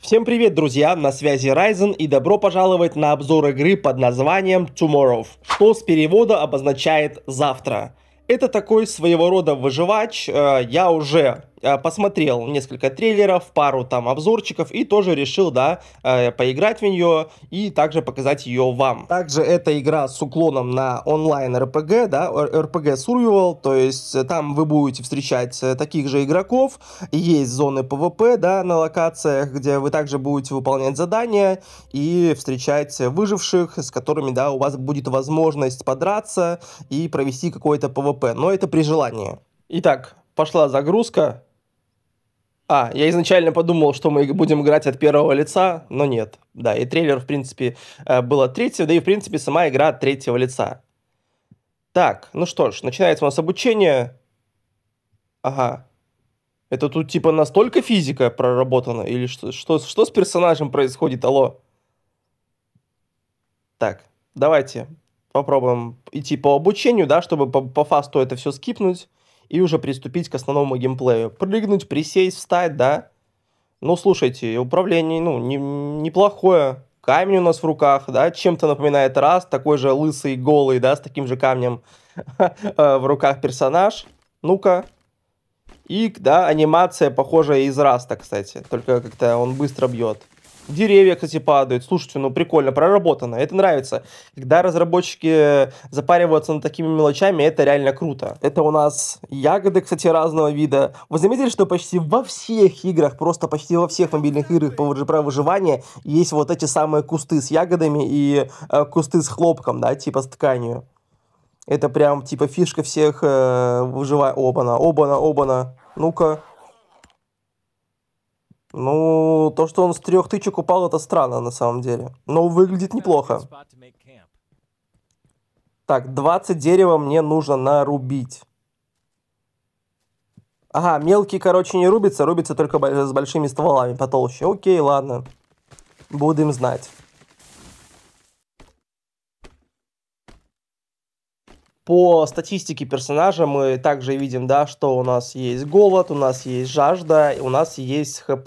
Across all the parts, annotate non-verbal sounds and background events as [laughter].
Всем привет, друзья! На связи Ryzen и добро пожаловать на обзор игры под названием Tomorrow, что с перевода обозначает «завтра». Это такой своего рода выживач, э, я уже Э, посмотрел несколько трейлеров, пару там обзорчиков и тоже решил, да, э, поиграть в нее и также показать ее вам. Также эта игра с уклоном на онлайн RPG, да, RPG Survival, то есть э, там вы будете встречать таких же игроков, есть зоны PvP, да, на локациях, где вы также будете выполнять задания и встречать выживших, с которыми, да, у вас будет возможность подраться и провести какое-то PvP, но это при желании. Итак, пошла загрузка, а, я изначально подумал, что мы будем играть от первого лица, но нет. Да, и трейлер, в принципе, э, был от третьего, да и, в принципе, сама игра от третьего лица. Так, ну что ж, начинается у нас обучение. Ага. Это тут типа настолько физика проработана? Или что, что, что с персонажем происходит? Алло. Так, давайте попробуем идти по обучению, да, чтобы по, по фасту это все скипнуть и уже приступить к основному геймплею. Прыгнуть, присесть, встать, да. Ну, слушайте, управление, ну, не, неплохое. Камень у нас в руках, да, чем-то напоминает раз, такой же лысый, голый, да, с таким же камнем [laughs] э, в руках персонаж. Ну-ка. И, да, анимация похожая из Раста, кстати, только как-то он быстро бьет. Деревья, кстати, падают. Слушайте, ну прикольно, проработано. Это нравится. Когда разработчики э, запариваются над такими мелочами, это реально круто. Это у нас ягоды, кстати, разного вида. Вы заметили, что почти во всех играх, просто почти во всех мобильных играх по, про выживание есть вот эти самые кусты с ягодами и э, кусты с хлопком, да, типа с тканью. Это прям типа фишка всех э, выживай. Обана, обана, обана. Ну-ка. Ну, то, что он с трех тычек упал, это странно на самом деле. Но выглядит неплохо. Так, 20 дерева мне нужно нарубить. Ага, мелкий, короче, не рубится, рубится только с большими стволами потолще. Окей, ладно. Будем знать. По статистике персонажа мы также видим, да, что у нас есть голод, у нас есть жажда, у нас есть ХП.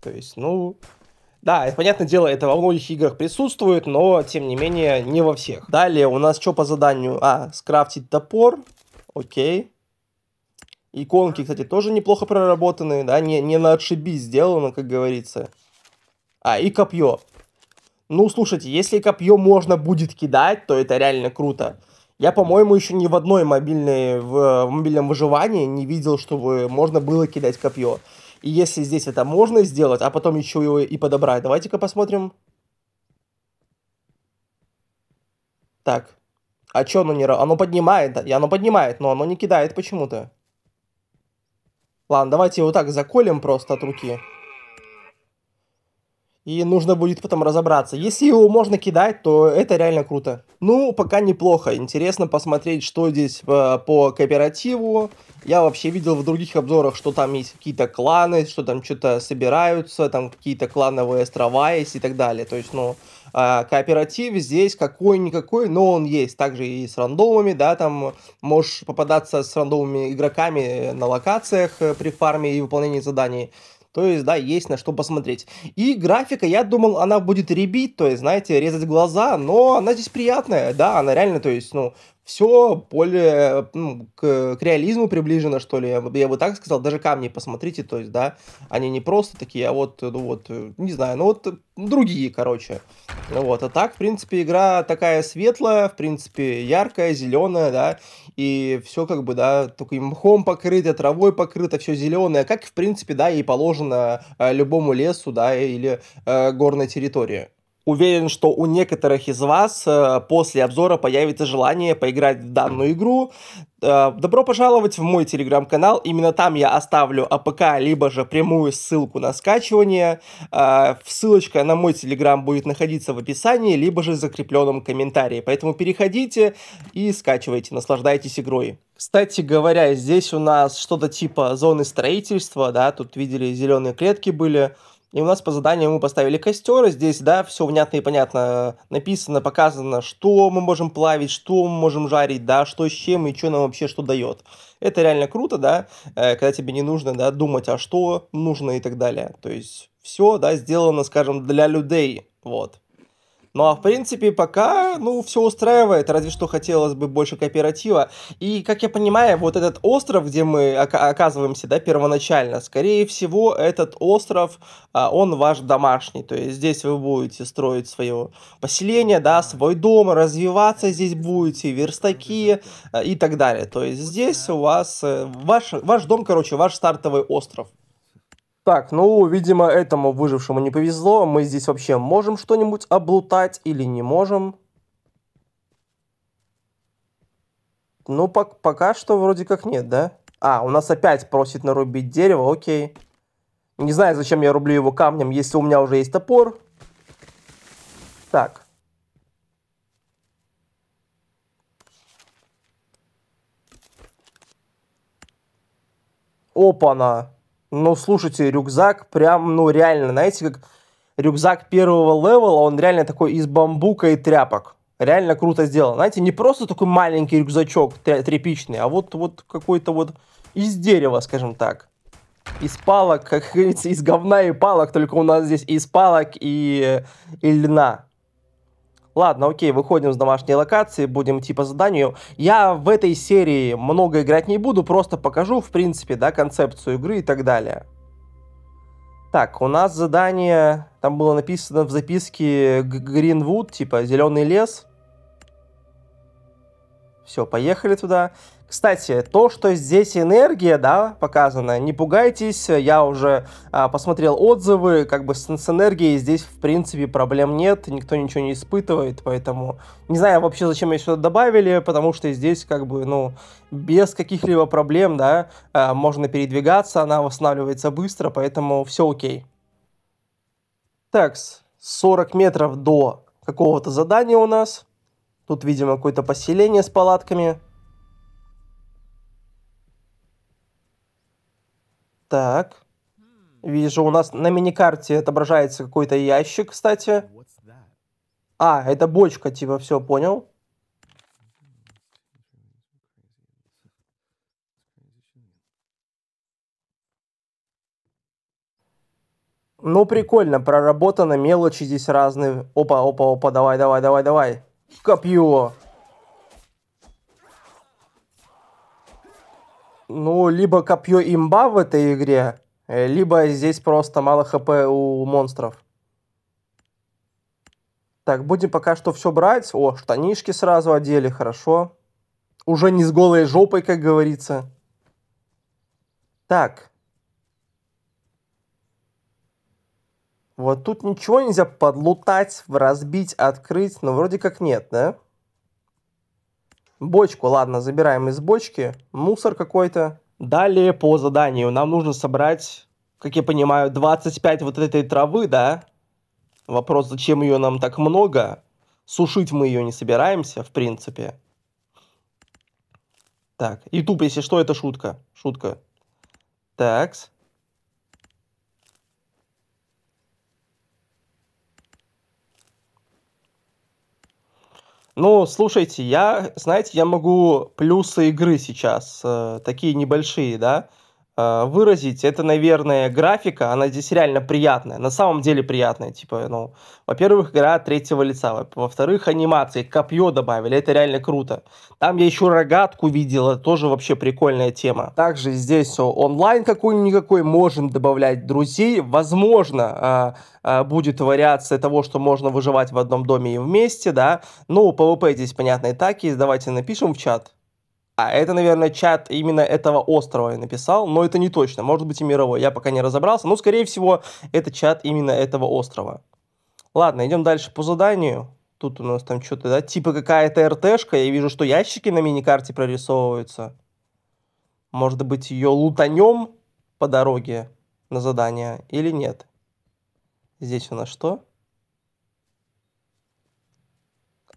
То есть, ну, да, это, понятное дело, это во многих играх присутствует, но, тем не менее, не во всех. Далее у нас что по заданию? А, скрафтить топор, окей. Иконки, кстати, тоже неплохо проработаны, да, не, не на отшиби сделано, как говорится. А, и копье. Ну, слушайте, если копье можно будет кидать, то это реально круто. Я, по-моему, еще ни в одной мобильной, в, в мобильном выживании не видел, чтобы можно было кидать копье. И если здесь это можно сделать, а потом еще его и подобрать. Давайте-ка посмотрим. Так. А что оно не... Оно поднимает, да? Оно поднимает, но оно не кидает почему-то. Ладно, давайте его так заколем просто от руки и нужно будет потом разобраться. Если его можно кидать, то это реально круто. Ну, пока неплохо. Интересно посмотреть, что здесь э, по кооперативу. Я вообще видел в других обзорах, что там есть какие-то кланы, что там что-то собираются, там какие-то клановые острова есть и так далее. То есть, ну, э, кооператив здесь какой-никакой, но он есть. Также и с рандомами, да, там можешь попадаться с рандомными игроками на локациях э, при фарме и выполнении заданий. То есть, да, есть на что посмотреть. И графика, я думал, она будет ребить, то есть, знаете, резать глаза, но она здесь приятная, да, она реально, то есть, ну, все более ну, к, к реализму приближено, что ли, я, я бы так сказал, даже камни посмотрите, то есть, да, они не просто такие, а вот, ну вот, э, не знаю, ну вот другие, короче, вот, а так, в принципе, игра такая светлая, в принципе, яркая, зеленая, да, и все как бы, да, такой мхом покрыто, травой покрыто, все зеленое, как, в принципе, да, и положено э, любому лесу, да, или э, горной территории. Уверен, что у некоторых из вас э, после обзора появится желание поиграть в данную игру. Э, добро пожаловать в мой телеграм-канал. Именно там я оставлю АПК, либо же прямую ссылку на скачивание. Э, ссылочка на мой телеграм будет находиться в описании, либо же в закрепленном комментарии. Поэтому переходите и скачивайте, наслаждайтесь игрой. Кстати говоря, здесь у нас что-то типа зоны строительства, да, тут видели зеленые клетки были. И у нас по заданию мы поставили костер, здесь, да, все внятно и понятно написано, показано, что мы можем плавить, что мы можем жарить, да, что с чем и что нам вообще что дает. Это реально круто, да, э, когда тебе не нужно, да, думать, а что нужно и так далее. То есть все, да, сделано, скажем, для людей, вот. Ну а в принципе пока, ну, все устраивает, разве что хотелось бы больше кооператива. И, как я понимаю, вот этот остров, где мы оказываемся, да, первоначально, скорее всего, этот остров, а, он ваш домашний. То есть здесь вы будете строить свое поселение, да, свой дом, развиваться здесь будете, верстаки э, и так далее. То есть здесь у вас э, ваш, ваш дом, короче, ваш стартовый остров. Так, ну, видимо, этому выжившему не повезло. Мы здесь вообще можем что-нибудь облутать или не можем? Ну, по пока что вроде как нет, да? А, у нас опять просит нарубить дерево, окей. Не знаю, зачем я рублю его камнем, если у меня уже есть топор. Так. Опа-на ну, слушайте, рюкзак прям, ну, реально, знаете, как рюкзак первого левела, он реально такой из бамбука и тряпок. Реально круто сделан. Знаете, не просто такой маленький рюкзачок тряпичный, а вот, вот какой-то вот из дерева, скажем так. Из палок, [laughs] как говорится, из говна и палок, только у нас здесь из палок и, э, и льна. Ладно, окей, выходим с домашней локации, будем типа заданию. Я в этой серии много играть не буду, просто покажу, в принципе, да, концепцию игры и так далее. Так, у нас задание, там было написано в записке Гринвуд, типа зеленый лес. Все, поехали туда. Кстати, то, что здесь энергия, да, показана, не пугайтесь, я уже а, посмотрел отзывы, как бы с, с энергией здесь, в принципе, проблем нет, никто ничего не испытывает, поэтому не знаю вообще, зачем еще добавили, потому что здесь, как бы, ну, без каких-либо проблем, да, а, можно передвигаться, она восстанавливается быстро, поэтому все окей. Так, 40 метров до какого-то задания у нас, Тут, видимо, какое-то поселение с палатками. Так. Вижу, у нас на миникарте отображается какой-то ящик, кстати. А, это бочка, типа, все, понял. Ну, прикольно, проработано, мелочи здесь разные. Опа, опа, опа, давай, давай, давай, давай копье. Ну, либо копье имба в этой игре, э, либо здесь просто мало хп у монстров. Так, будем пока что все брать. О, штанишки сразу одели, хорошо. Уже не с голой жопой, как говорится. Так, Вот тут ничего нельзя подлутать, разбить, открыть, но вроде как нет, да? Бочку, ладно, забираем из бочки. Мусор какой-то. Далее по заданию нам нужно собрать, как я понимаю, 25 вот этой травы, да? Вопрос, зачем ее нам так много? Сушить мы ее не собираемся, в принципе. Так, YouTube, если что, это шутка. Шутка. Такс. Ну, слушайте, я, знаете, я могу плюсы игры сейчас, э, такие небольшие, да, Э, выразить, это, наверное, графика, она здесь реально приятная, на самом деле приятная, типа, ну, во-первых, игра третьего лица, во-вторых, анимации, копье добавили, это реально круто. Там я еще рогатку видела, тоже вообще прикольная тема. Также здесь онлайн какой-никакой, можем добавлять друзей, возможно, э, э, будет вариация того, что можно выживать в одном доме и вместе, да, ну, ПВП здесь, понятно, и так есть, давайте напишем в чат, а это, наверное, чат именно этого острова я написал, но это не точно, может быть и мировой, я пока не разобрался, но, скорее всего, это чат именно этого острова. Ладно, идем дальше по заданию. Тут у нас там что-то, да, типа какая-то РТшка, я вижу, что ящики на мини-карте прорисовываются. Может быть, ее лутанем по дороге на задание или нет? Здесь у нас что?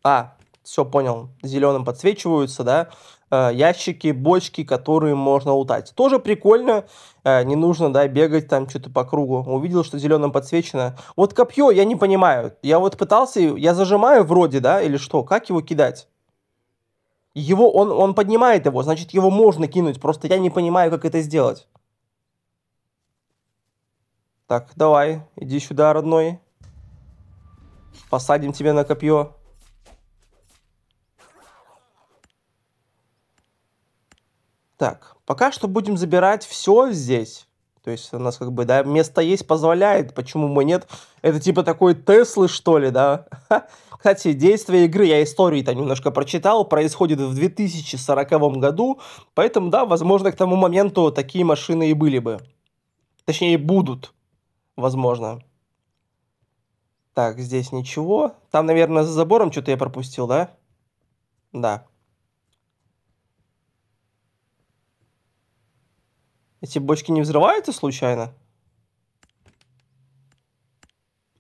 А, все, понял. Зеленым подсвечиваются, да? Э, ящики, бочки, которые можно лутать. Тоже прикольно, э, не нужно, да, бегать там что-то по кругу. Увидел, что зеленым подсвечено. Вот копье, я не понимаю. Я вот пытался, я зажимаю вроде, да, или что? Как его кидать? Его, он, он поднимает его, значит, его можно кинуть. Просто я не понимаю, как это сделать. Так, давай, иди сюда, родной. Посадим тебя на копье. Так, пока что будем забирать все здесь. То есть у нас как бы, да, место есть, позволяет, почему мы нет. Это типа такой Теслы, что ли, да? [laughs] Кстати, действие игры, я истории то немножко прочитал, происходит в 2040 году, поэтому, да, возможно, к тому моменту такие машины и были бы. Точнее, будут, возможно. Так, здесь ничего. Там, наверное, за забором что-то я пропустил, да? Да. Эти бочки не взрываются случайно?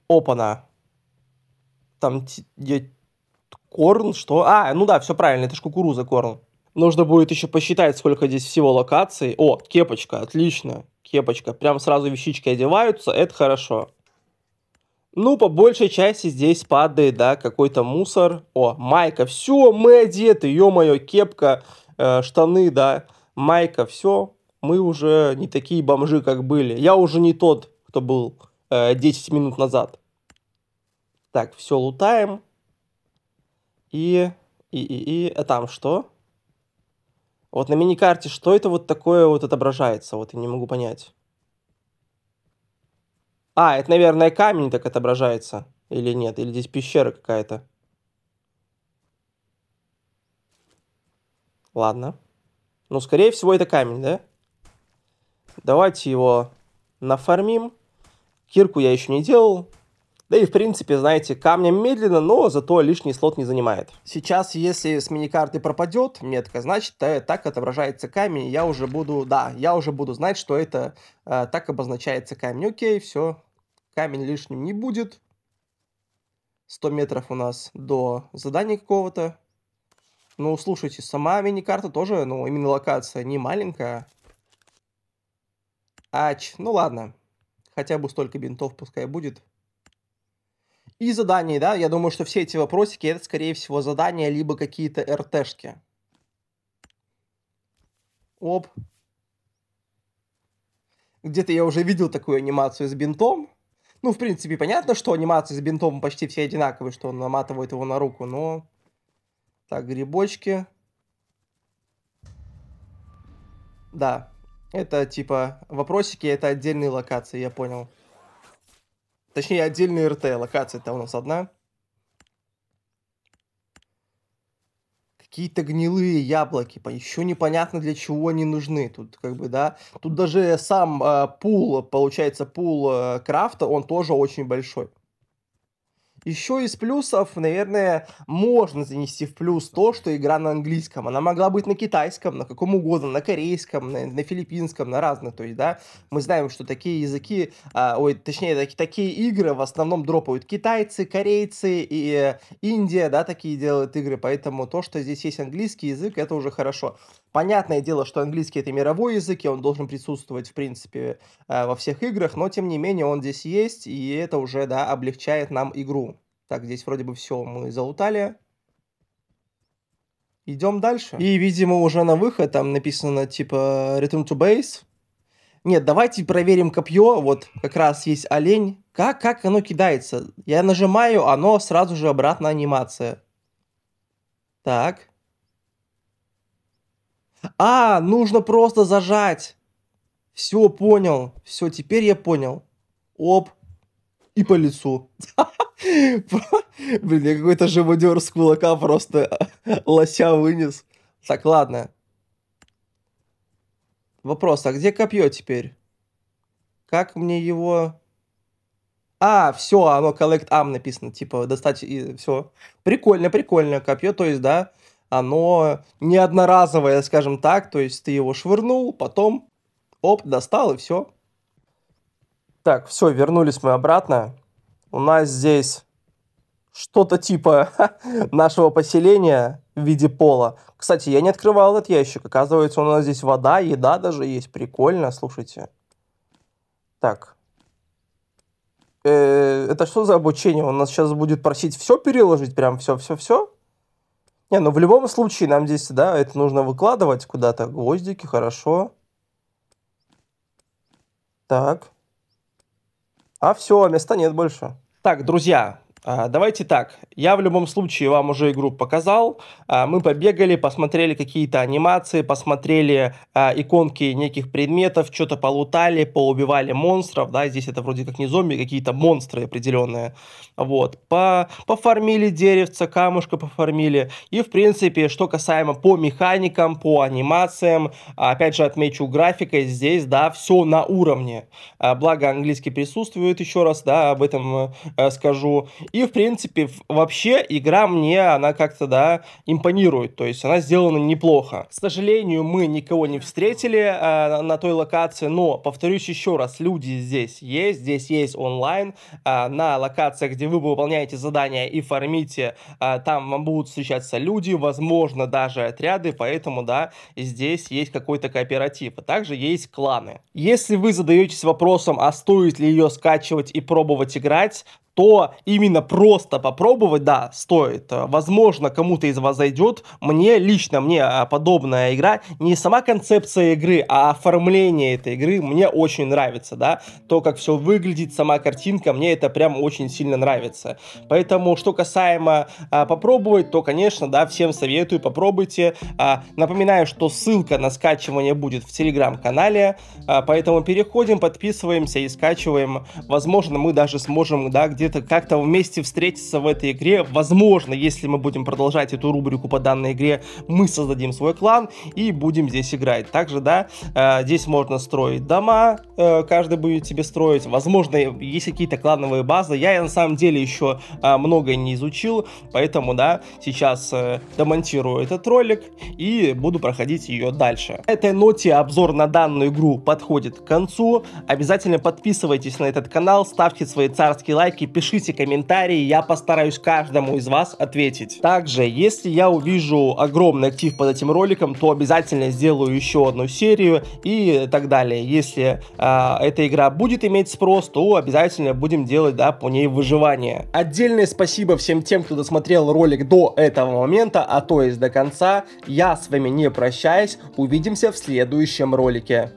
Опа-на. Там где... Корн, что? А, ну да, все правильно, это ж кукуруза корн. Нужно будет еще посчитать, сколько здесь всего локаций. О, кепочка, отлично. Кепочка. Прям сразу вещички одеваются, это хорошо. Ну, по большей части здесь падает, да, какой-то мусор. О, майка, все, мы одеты, ё-моё, кепка, э, штаны, да, майка, все, мы уже не такие бомжи, как были. Я уже не тот, кто был э, 10 минут назад. Так, все лутаем. И, и, и, и, а там что? Вот на миникарте что это вот такое вот отображается? Вот я не могу понять. А, это, наверное, камень так отображается. Или нет? Или здесь пещера какая-то? Ладно. Ну, скорее всего, это камень, да? Давайте его нафармим. Кирку я еще не делал. Да и, в принципе, знаете, камня медленно, но зато лишний слот не занимает. Сейчас, если с мини карты пропадет метка, значит, так отображается камень, я уже буду, да, я уже буду знать, что это э, так обозначается камень. Окей, все, камень лишним не будет. 100 метров у нас до задания какого-то. Ну, слушайте, сама мини карта тоже, ну, именно локация не маленькая. Ач, ну ладно. Хотя бы столько бинтов пускай будет. И задание, да? Я думаю, что все эти вопросики, это, скорее всего, задания, либо какие-то РТшки. Оп. Где-то я уже видел такую анимацию с бинтом. Ну, в принципе, понятно, что анимации с бинтом почти все одинаковые, что он наматывает его на руку, но... Так, грибочки. Да. Это типа вопросики, это отдельные локации, я понял. Точнее, отдельные РТ. локация это у нас одна. Какие-то гнилые яблоки. Еще непонятно, для чего они нужны. Тут как бы, да. Тут даже сам э, пул, получается, пул э, крафта, он тоже очень большой. Еще из плюсов, наверное, можно занести в плюс то, что игра на английском. Она могла быть на китайском, на каком угодно, на корейском, на, на филиппинском, на разных. То есть, да, мы знаем, что такие языки, а, ой, точнее, так, такие игры в основном дропают китайцы, корейцы и э, Индия, да, такие делают игры. Поэтому то, что здесь есть английский язык, это уже хорошо. Понятное дело, что английский это мировой язык, и он должен присутствовать, в принципе, э, во всех играх, но тем не менее он здесь есть, и это уже, да, облегчает нам игру. Так, здесь вроде бы все мы залутали. Идем дальше. И, видимо, уже на выход там написано типа Return to Base. Нет, давайте проверим копье. Вот как раз есть олень. Как, как оно кидается? Я нажимаю, оно сразу же обратно анимация. Так. А, нужно просто зажать. Все, понял. Все, теперь я понял. Оп. И по лицу. [laughs] Блин, я какой-то живодер с кулака просто [laughs] лося вынес. Так, ладно. Вопрос, а где копье теперь? Как мне его... А, все, оно collect am написано, типа, достать и все. Прикольно, прикольно, копье, то есть, да, оно неодноразовое, скажем так, то есть ты его швырнул, потом оп, достал и все. Так, все, вернулись мы обратно. У нас здесь что-то типа нашего поселения в виде пола. Кстати, я не открывал этот ящик. Оказывается, у нас здесь вода, еда даже есть. Прикольно, слушайте. Так. Э -э, это что за обучение? Он нас сейчас будет просить все переложить, прям все-все-все? Не, ну в любом случае нам здесь, да, это нужно выкладывать куда-то. Гвоздики, хорошо. Так. А все, места нет больше. Так, друзья, а, давайте так, я в любом случае вам уже игру показал, а, мы побегали, посмотрели какие-то анимации, посмотрели а, иконки неких предметов, что-то полутали, поубивали монстров, да, здесь это вроде как не зомби, какие-то монстры определенные, вот, по, пофармили деревца, камушка пофармили, и в принципе, что касаемо по механикам, по анимациям, опять же отмечу графикой, здесь, да, все на уровне, благо английский присутствует еще раз, да, об этом э, скажу, и, в принципе, вообще игра мне, она как-то, да, импонирует. То есть она сделана неплохо. К сожалению, мы никого не встретили э, на той локации, но, повторюсь еще раз, люди здесь есть, здесь есть онлайн. Э, на локациях, где вы выполняете задания и фармите, э, там вам будут встречаться люди, возможно, даже отряды, поэтому, да, здесь есть какой-то кооператив. А также есть кланы. Если вы задаетесь вопросом, а стоит ли ее скачивать и пробовать играть, то именно просто попробовать, да, стоит. Возможно, кому-то из вас зайдет. Мне, лично мне а, подобная игра, не сама концепция игры, а оформление этой игры мне очень нравится, да. То, как все выглядит, сама картинка, мне это прям очень сильно нравится. Поэтому, что касаемо а, попробовать, то, конечно, да, всем советую, попробуйте. А, напоминаю, что ссылка на скачивание будет в телеграм-канале, а, поэтому переходим, подписываемся и скачиваем. Возможно, мы даже сможем, да, где где-то как-то вместе встретиться в этой игре. Возможно, если мы будем продолжать эту рубрику по данной игре, мы создадим свой клан и будем здесь играть. Также, да, э, здесь можно строить дома, э, каждый будет себе строить. Возможно, есть какие-то клановые базы. Я на самом деле еще э, многое не изучил, поэтому, да, сейчас демонтирую этот ролик и буду проходить ее дальше. На этой ноте обзор на данную игру подходит к концу. Обязательно подписывайтесь на этот канал, ставьте свои царские лайки, пишите комментарии, я постараюсь каждому из вас ответить. Также, если я увижу огромный актив под этим роликом, то обязательно сделаю еще одну серию и так далее. Если э, эта игра будет иметь спрос, то обязательно будем делать да, по ней выживание. Отдельное спасибо всем тем, кто досмотрел ролик до этого момента, а то есть до конца. Я с вами не прощаюсь, увидимся в следующем ролике.